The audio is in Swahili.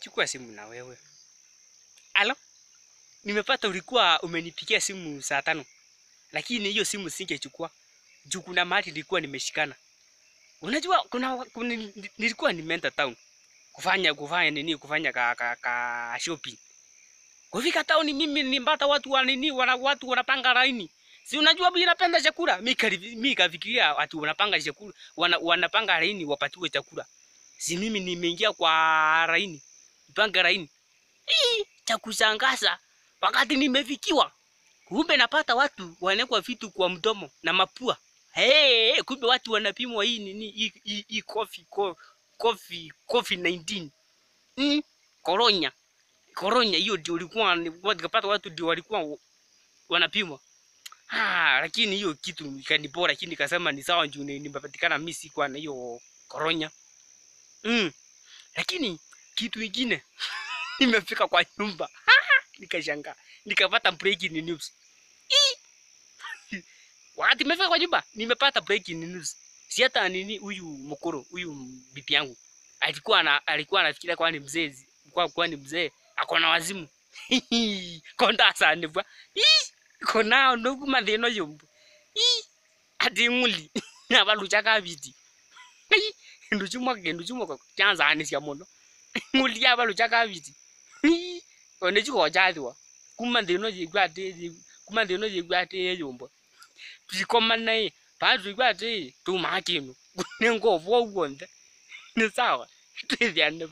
chukua simu na wewe. Alo, nimepata ulikuwa umenipigia simu saa tano, lakini hiyo simu singechukua juu kuna mahali nilikuwa nimeshikana. Unajua kuna, kuna nilikuwa nimeenda town kufanya kufanya nini kufanya ka, ka, ka shopping. Kufika town mimi nimbata watu wa nini wana, watu wanapanga laini. Si unajua bila penda chakula? Mimi kafikiria watu wanapanga chakula, wana, wanapanga laini wapatiwe chakula. Si mimi nimeingia kwa laini nimejipanga laini. hii Cha kushangaza, wakati nimefikiwa, kumbe napata watu wanekwa vitu kwa mdomo na mapua. Hey, kumbe watu wanapimwa hii nini hii, hii, hii kofi kofi kofi 19. Mm, koronya. Koronya hiyo ndio ilikuwa nikapata watu ndio walikuwa wanapimwa. Ah, lakini hiyo kitu ikanibora, lakini nikasema ni sawa juu nimepatikana mimi sikuwa na hiyo koronya. Mm. Lakini kitu ingine imefika kwa nyumba nikashangaa, nikapata breaking news. wati imefika kwa nyumba nimepata breaking news, si hata nini. Huyu mkoro huyu bibi yangu alikuwa na alikuwa anafikiria kwa ni mzee kwa kwa ni mzee akona wazimu konda sana bwa kona ndugu mathino yombo ati nguli na balu abaluchaka biti chumwa kwa chanza anisia muno muti yava lo chakaviti one chikoa chathiwa kumanthino yiku ate yombwa tuchikoma naye pantu iku ate tumakino kune ngovo wauonda ne sawa tuthianne